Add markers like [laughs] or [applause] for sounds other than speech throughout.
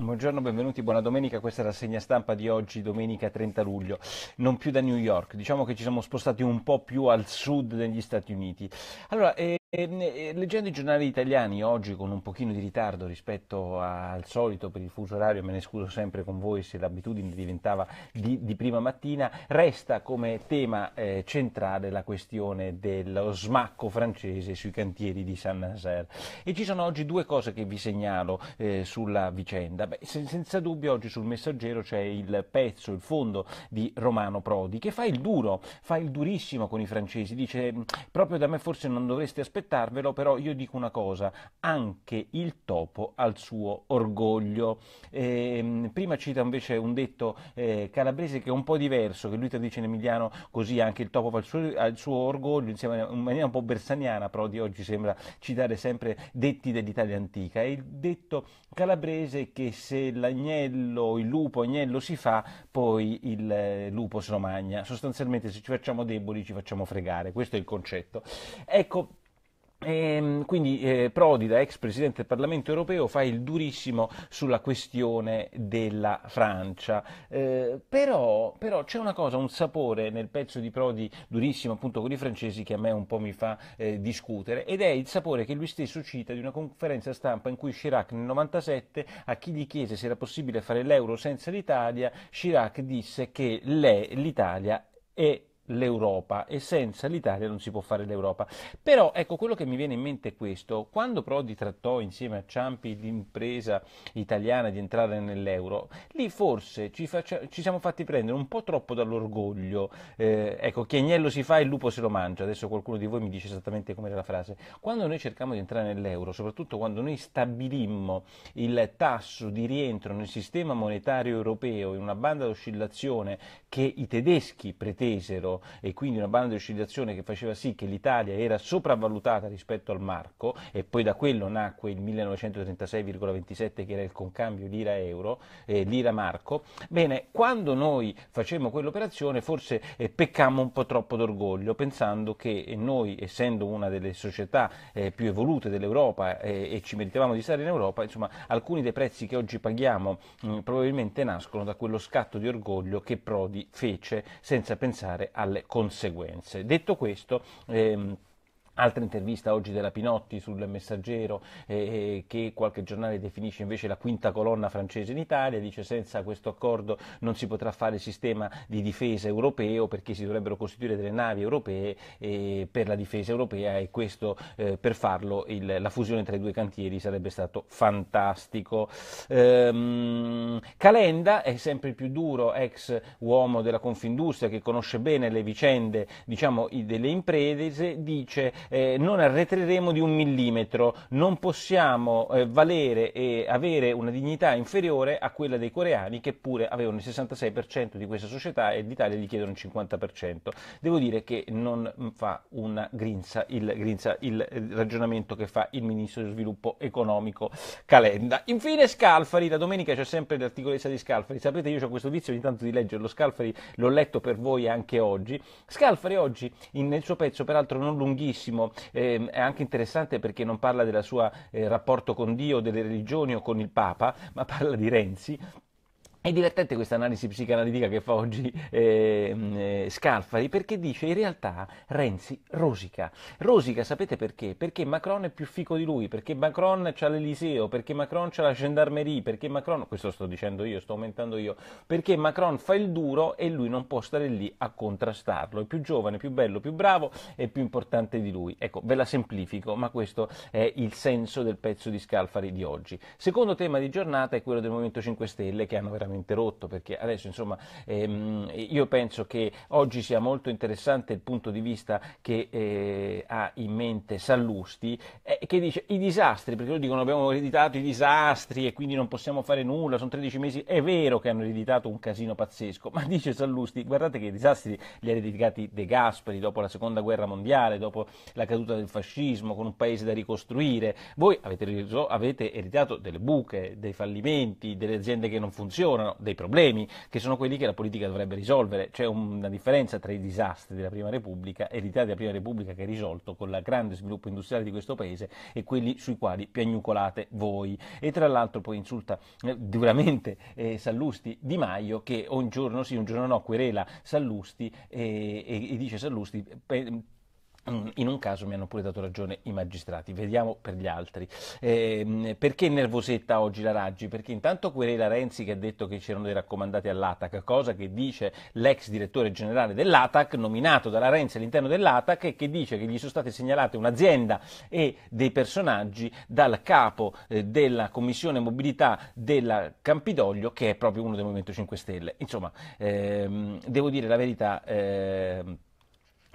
Buongiorno, benvenuti, buona domenica, questa è la segna stampa di oggi, domenica 30 luglio, non più da New York, diciamo che ci siamo spostati un po' più al sud degli Stati Uniti. Allora, eh leggendo i giornali italiani oggi con un pochino di ritardo rispetto al solito per il fuso orario, me ne scuso sempre con voi se l'abitudine diventava di, di prima mattina, resta come tema eh, centrale la questione dello smacco francese sui cantieri di saint Nazaire. E ci sono oggi due cose che vi segnalo eh, sulla vicenda. Beh, se, senza dubbio oggi sul messaggero c'è il pezzo, il fondo di Romano Prodi che fa il duro, fa il durissimo con i francesi, dice proprio da me forse non dovreste aspettare aspettarvelo, però io dico una cosa, anche il topo ha il suo orgoglio. Eh, prima cita invece un detto eh, calabrese che è un po' diverso, che lui traduce in emiliano così, anche il topo ha il suo, ha il suo orgoglio, insieme in maniera un po' bersaniana, però di oggi sembra citare sempre detti dell'Italia antica. È il detto calabrese che se l'agnello, il lupo agnello si fa, poi il eh, lupo se lo magna. Sostanzialmente se ci facciamo deboli ci facciamo fregare, questo è il concetto. Ecco, e ehm, quindi eh, Prodi, da ex presidente del Parlamento europeo, fa il durissimo sulla questione della Francia. Eh, però, però c'è una cosa, un sapore nel pezzo di Prodi durissimo appunto con i francesi che a me un po' mi fa eh, discutere ed è il sapore che lui stesso cita di una conferenza stampa in cui Chirac nel 97 a chi gli chiese se era possibile fare l'euro senza l'Italia, Chirac disse che l'Italia è l'Europa e senza l'Italia non si può fare l'Europa. Però ecco quello che mi viene in mente è questo, quando Prodi trattò insieme a Ciampi l'impresa italiana di entrare nell'euro, lì forse ci, faccia, ci siamo fatti prendere un po' troppo dall'orgoglio, eh, ecco che agnello si fa e il lupo se lo mangia, adesso qualcuno di voi mi dice esattamente com'era la frase, quando noi cercammo di entrare nell'euro, soprattutto quando noi stabilimmo il tasso di rientro nel sistema monetario europeo in una banda d'oscillazione che i tedeschi pretesero, e quindi una banda di oscillazione che faceva sì che l'Italia era sopravvalutata rispetto al marco e poi da quello nacque il 1936,27 che era il concambio lira-euro, eh, lira-marco, bene, quando noi facemmo quell'operazione forse eh, peccammo un po' troppo d'orgoglio pensando che noi, essendo una delle società eh, più evolute dell'Europa eh, e ci meritavamo di stare in Europa, insomma alcuni dei prezzi che oggi paghiamo mh, mm, probabilmente nascono da quello scatto di orgoglio che Prodi fece senza pensare alla alle conseguenze. Detto questo, ehm, Altra intervista oggi della Pinotti sul Messaggero, eh, eh, che qualche giornale definisce invece la quinta colonna francese in Italia, dice senza questo accordo non si potrà fare il sistema di difesa europeo perché si dovrebbero costituire delle navi europee eh, per la difesa europea e questo eh, per farlo il, la fusione tra i due cantieri sarebbe stato fantastico. Ehm, Calenda è sempre il più duro ex uomo della Confindustria che conosce bene le vicende diciamo, delle imprese, dice eh, non arretreremo di un millimetro, non possiamo eh, valere e avere una dignità inferiore a quella dei coreani che pure avevano il 66% di questa società e l'Italia gli chiedono il 50%. Devo dire che non fa una grinza il, grinza il eh, ragionamento che fa il ministro dello sviluppo economico Calenda. Infine Scalfari, la domenica c'è sempre l'articolezza di Scalfari, sapete io ho questo vizio ogni tanto di leggerlo, Scalfari, l'ho letto per voi anche oggi. Scalfari oggi in, nel suo pezzo, peraltro non lunghissimo, cristianesimo eh, è anche interessante perché non parla del suo eh, rapporto con Dio, delle religioni o con il Papa, ma parla di Renzi è divertente questa analisi psicanalitica che fa oggi ehm, eh, Scarfari perché dice in realtà Renzi rosica. Rosica sapete perché? Perché Macron è più fico di lui, perché Macron c'ha l'Eliseo, perché Macron c'ha la gendarmerie, perché Macron, questo sto dicendo io, sto aumentando io, perché Macron fa il duro e lui non può stare lì a contrastarlo. È più giovane, più bello, più bravo e più importante di lui. Ecco, ve la semplifico, ma questo è il senso del pezzo di Scalfari di oggi. Secondo tema di giornata è quello del Movimento 5 Stelle che hanno veramente interrotto perché adesso insomma ehm, io penso che oggi sia molto interessante il punto di vista che eh, ha in mente Sallusti eh, che dice i disastri, perché loro dicono abbiamo ereditato i disastri e quindi non possiamo fare nulla, sono 13 mesi, è vero che hanno ereditato un casino pazzesco, ma [laughs] dice Sallusti guardate che i disastri li ha ereditati De Gasperi dopo la seconda guerra mondiale, dopo la caduta del fascismo, con un paese da ricostruire, voi avete, avete ereditato delle buche, dei fallimenti, delle aziende che non funzionano, sono dei problemi, che sono quelli che la politica dovrebbe risolvere. C'è una differenza tra i disastri della Prima Repubblica e l'Italia della Prima Repubblica che è risolto con il grande sviluppo industriale di questo paese e quelli sui quali piagnucolate voi. E tra l'altro poi insulta eh, duramente eh, Sallusti Di Maio che un giorno sì, un giorno no, querela Sallusti e, eh, e, e dice Sallusti... Pe, eh, Mm, in un caso mi hanno pure dato ragione i magistrati, vediamo per gli altri. Eh, perché nervosetta oggi la Raggi? Perché intanto querela Renzi che ha detto che c'erano dei raccomandati all'ATAC, cosa che dice l'ex direttore generale dell'ATAC, nominato dalla Renzi all'interno dell'ATAC, e che dice che gli sono state segnalate un'azienda e dei personaggi dal capo eh, della commissione mobilità della Campidoglio, che è proprio uno del Movimento 5 Stelle. Insomma, ehm, devo dire la verità. Ehm,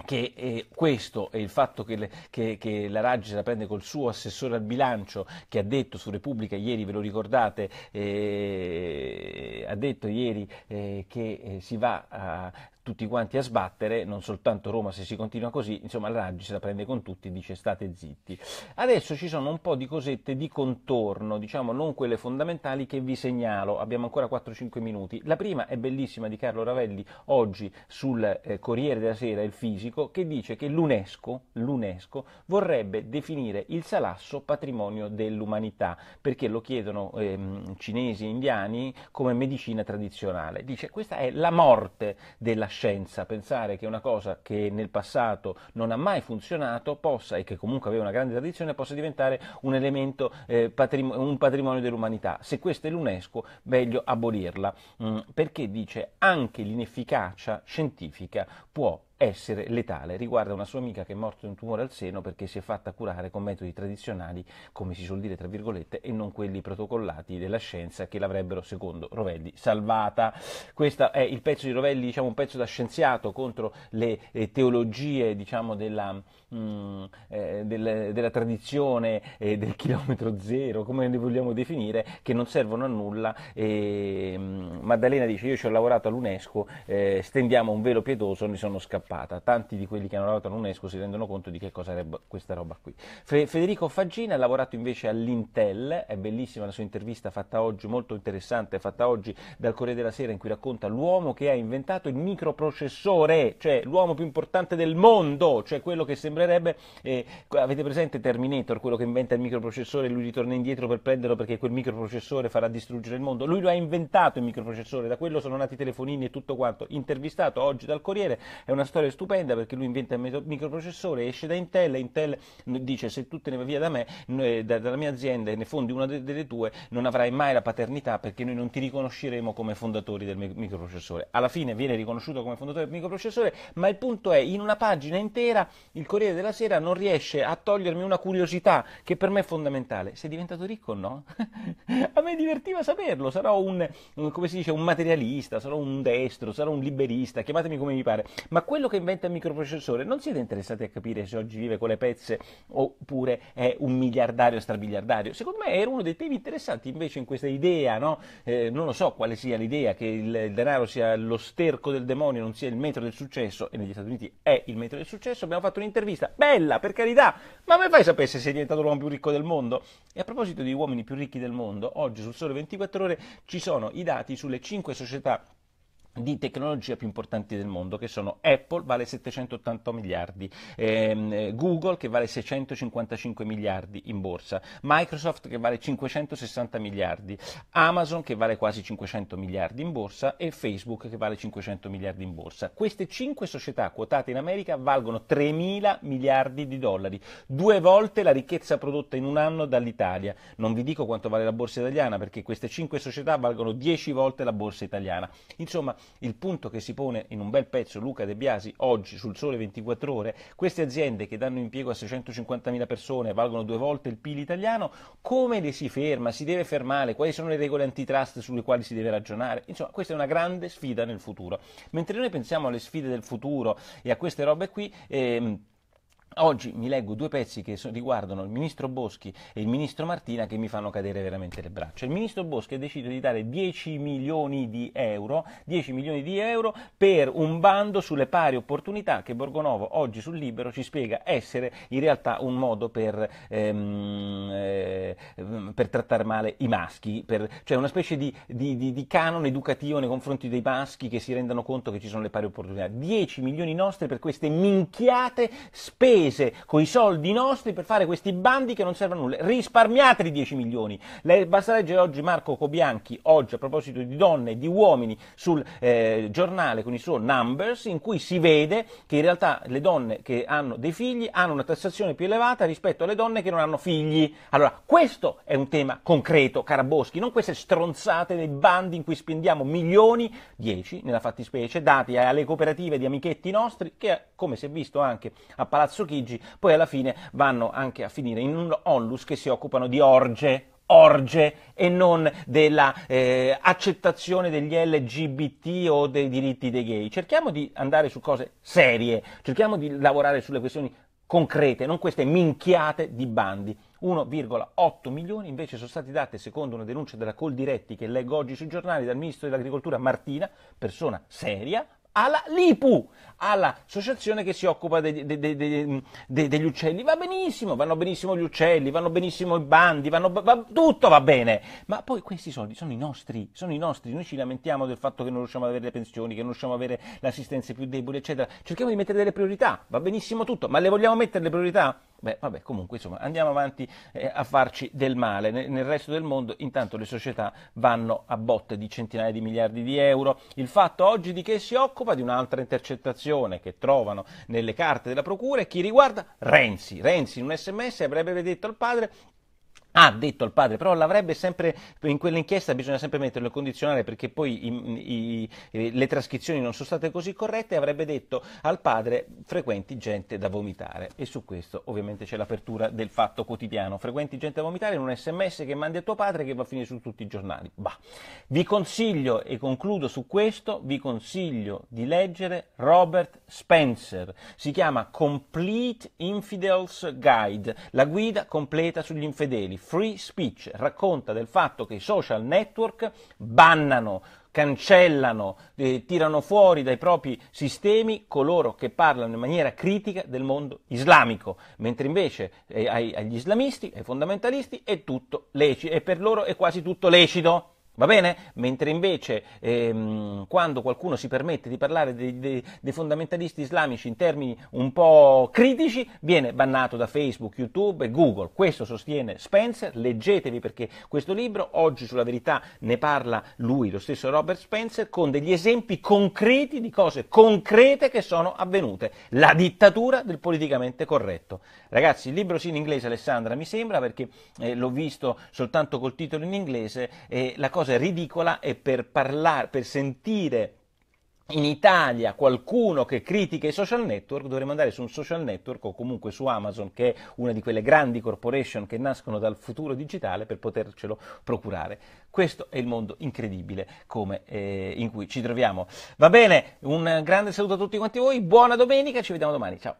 che eh, questo e il fatto che, le, che, che la Raggi se la prende col suo assessore al bilancio che ha detto su Repubblica ieri, ve lo ricordate, eh, ha detto ieri eh, che eh, si va a, tutti quanti a sbattere, non soltanto Roma se si continua così, insomma la Raggi se la prende con tutti e dice state zitti. Adesso ci sono un po' di cosette di contorno, diciamo non quelle fondamentali che vi segnalo, abbiamo ancora 4-5 minuti. La prima è bellissima di Carlo Ravelli oggi sul eh, Corriere della Sera, il fisico, che dice che l'UNESCO, l'UNESCO vorrebbe definire il Salasso patrimonio dell'umanità, perché lo chiedono ehm, cinesi e indiani come medicina tradizionale. Dice questa è la morte della scienza, pensare che una cosa che nel passato non ha mai funzionato possa, e che comunque aveva una grande tradizione, possa diventare un elemento, eh, patrimonio, un patrimonio dell'umanità. Se questa è l'UNESCO, meglio abolirla, mh, mm, perché dice anche l'inefficacia scientifica può essere letale. Riguarda una sua amica che è morta di un tumore al seno perché si è fatta curare con metodi tradizionali, come si suol dire tra virgolette, e non quelli protocollati della scienza che l'avrebbero, secondo Rovelli, salvata. Questo è il pezzo di Rovelli, diciamo un pezzo da scienziato contro le, le eh, teologie diciamo, della, mh, mm, eh, del, della, tradizione eh, del chilometro zero, come le vogliamo definire, che non servono a nulla. E, mh, mm, Maddalena dice io ci ho lavorato all'UNESCO, eh, stendiamo un velo pietoso, ne sono scappato strappata. Tanti di quelli che hanno lavorato all'UNESCO si rendono conto di che cosa è questa roba qui. Fre- Federico Faggina ha lavorato invece all'Intel, è bellissima la sua intervista fatta oggi, molto interessante, fatta oggi dal Corriere della Sera in cui racconta l'uomo che ha inventato il microprocessore, cioè l'uomo più importante del mondo, cioè quello che sembrerebbe, eh, avete presente Terminator, quello che inventa il microprocessore e lui ritorna indietro per prenderlo perché quel microprocessore farà distruggere il mondo. Lui lo ha inventato il microprocessore, da quello sono nati i telefonini e tutto quanto. Intervistato oggi dal Corriere, è una storia storia stupenda perché lui inventa il microprocessore, esce da Intel e Intel dice se tu te ne vai via da me, eh, dalla mia azienda e ne fondi una delle tue, non avrai mai la paternità perché noi non ti riconosceremo come fondatori del microprocessore. Alla fine viene riconosciuto come fondatore del microprocessore, ma il punto è, in una pagina intera, il Corriere della Sera non riesce a togliermi una curiosità che per me è fondamentale. Sei diventato ricco o no? [laughs] a me divertiva saperlo, sarò un, un, dice, un materialista, sarò un destro, sarò un liberista, chiamatemi come vi pare, ma quello quello che inventa il microprocessore non siete interessati a capire se oggi vive con le pezze oppure è un miliardario strabiliardario. Secondo me era uno dei temi interessanti invece in questa idea, no? eh, non lo so quale sia l'idea che il denaro sia lo sterco del demonio, non sia il metro del successo, e negli Stati Uniti è il metro del successo. Abbiamo fatto un'intervista bella, per carità, ma come fai a sapere se sei diventato l'uomo più ricco del mondo? E a proposito di uomini più ricchi del mondo, oggi sul Sole 24 Ore ci sono i dati sulle 5 società di tecnologia più importanti del mondo, che sono Apple vale 780 miliardi, ehm, eh, Google che vale 655 miliardi in borsa, Microsoft che vale 560 miliardi, Amazon che vale quasi 500 miliardi in borsa e Facebook che vale 500 miliardi in borsa. Queste 5 società quotate in America valgono 3 mila miliardi di dollari, due volte la ricchezza prodotta in un anno dall'Italia. Non vi dico quanto vale la borsa italiana perché queste 5 società valgono 10 volte la borsa italiana. Insomma, il punto che si pone in un bel pezzo Luca De Biasi oggi sul Sole 24 Ore, queste aziende che danno impiego a 650.000 persone valgono due volte il PIL italiano, come le si ferma? Si deve fermare? Quali sono le regole antitrust sulle quali si deve ragionare? Insomma, questa è una grande sfida nel futuro. Mentre noi pensiamo alle sfide del futuro e a queste robe qui, ehm, Oggi mi leggo due pezzi che riguardano il ministro Boschi e il ministro Martina che mi fanno cadere veramente le braccia. Il ministro Boschi ha deciso di dare 10 milioni di euro, 10 milioni di euro per un bando sulle pari opportunità che Borgonovo oggi sul Libero ci spiega essere in realtà un modo per, ehm, eh, per trattare male i maschi, per, cioè una specie di, di, di, di, canone educativo nei confronti dei maschi che si rendano conto che ci sono le pari opportunità. 10 milioni nostri per queste minchiate spese spese con i soldi nostri per fare questi bandi che non servono a nulla. Risparmiateli 10 milioni. Le, basta leggere oggi Marco Cobianchi, oggi a proposito di donne e di uomini, sul eh, giornale con i suoi Numbers, in cui si vede che in realtà le donne che hanno dei figli hanno una tassazione più elevata rispetto alle donne che non hanno figli. Allora, questo è un tema concreto, cara Boschi, non queste stronzate dei bandi in cui spendiamo milioni, 10 nella fattispecie, dati alle cooperative di amichetti nostri, che come si è visto anche a Palazzo Chigi, litigi poi alla fine vanno anche a finire in un onlus che si occupano di orge orge e non dell'accettazione eh, degli LGBT o dei diritti dei gay. Cerchiamo di andare su cose serie, cerchiamo di lavorare sulle questioni concrete, non queste minchiate di bandi. 1,8 milioni invece sono stati dati, secondo una denuncia della Coldiretti che leggo oggi sui giornali, dal ministro dell'agricoltura Martina, persona seria, alla LIPU, all'associazione che si occupa degli, de, de, de, degli uccelli. Va benissimo, vanno benissimo gli uccelli, vanno benissimo i bandi, vanno, va, tutto va bene. Ma poi questi soldi sono i nostri, sono i nostri. Noi ci lamentiamo del fatto che non riusciamo ad avere le pensioni, che non riusciamo ad avere l'assistenza assistenze più deboli, eccetera. Cerchiamo di mettere delle priorità, va benissimo tutto, ma le vogliamo mettere le priorità? Beh, vabbè, comunque insomma, andiamo avanti eh, a farci del male. Nel, nel resto del mondo intanto le società vanno a botte di centinaia di miliardi di euro. Il fatto oggi di che si occupa di un'altra intercettazione che trovano nelle carte della procura e chi riguarda Renzi. Renzi in un sms avrebbe detto al padre ha ah, detto al padre, però l'avrebbe sempre, in quell'inchiesta bisogna sempre metterlo in condizionale perché poi i, i, le trascrizioni non sono state così corrette, avrebbe detto al padre frequenti gente da vomitare e su questo ovviamente c'è l'apertura del fatto quotidiano, frequenti gente da vomitare in un sms che mandi a tuo padre che va a finire su tutti i giornali. Bah. Vi consiglio, e concludo su questo, vi consiglio di leggere Robert Spencer, si chiama Complete Infidels Guide, la guida completa sugli infedeli Free Speech, racconta del fatto che i social network bannano, cancellano, eh, tirano fuori dai propri sistemi coloro che parlano in maniera critica del mondo islamico, mentre invece eh, agli islamisti, ai fondamentalisti è tutto lecito, e per loro è quasi tutto lecito. Va bene? Mentre invece ehm, quando qualcuno si permette di parlare dei, dei, dei, fondamentalisti islamici in termini un po' critici, viene bannato da Facebook, YouTube e Google. Questo sostiene Spencer, leggetevi perché questo libro oggi sulla verità ne parla lui, lo stesso Robert Spencer, con degli esempi concreti di cose concrete che sono avvenute. La dittatura del politicamente corretto. Ragazzi, il libro sì in inglese, Alessandra, mi sembra, perché eh, l'ho visto soltanto col titolo in inglese. Eh, la cosa cosa ridicola e per parlare, per sentire in Italia qualcuno che critica i social network dovremmo andare su un social network o comunque su Amazon che è una di quelle grandi corporation che nascono dal futuro digitale per potercelo procurare. Questo è il mondo incredibile come, eh, in cui ci troviamo. Va bene, un grande saluto a tutti quanti voi, buona domenica, ci vediamo domani, ciao.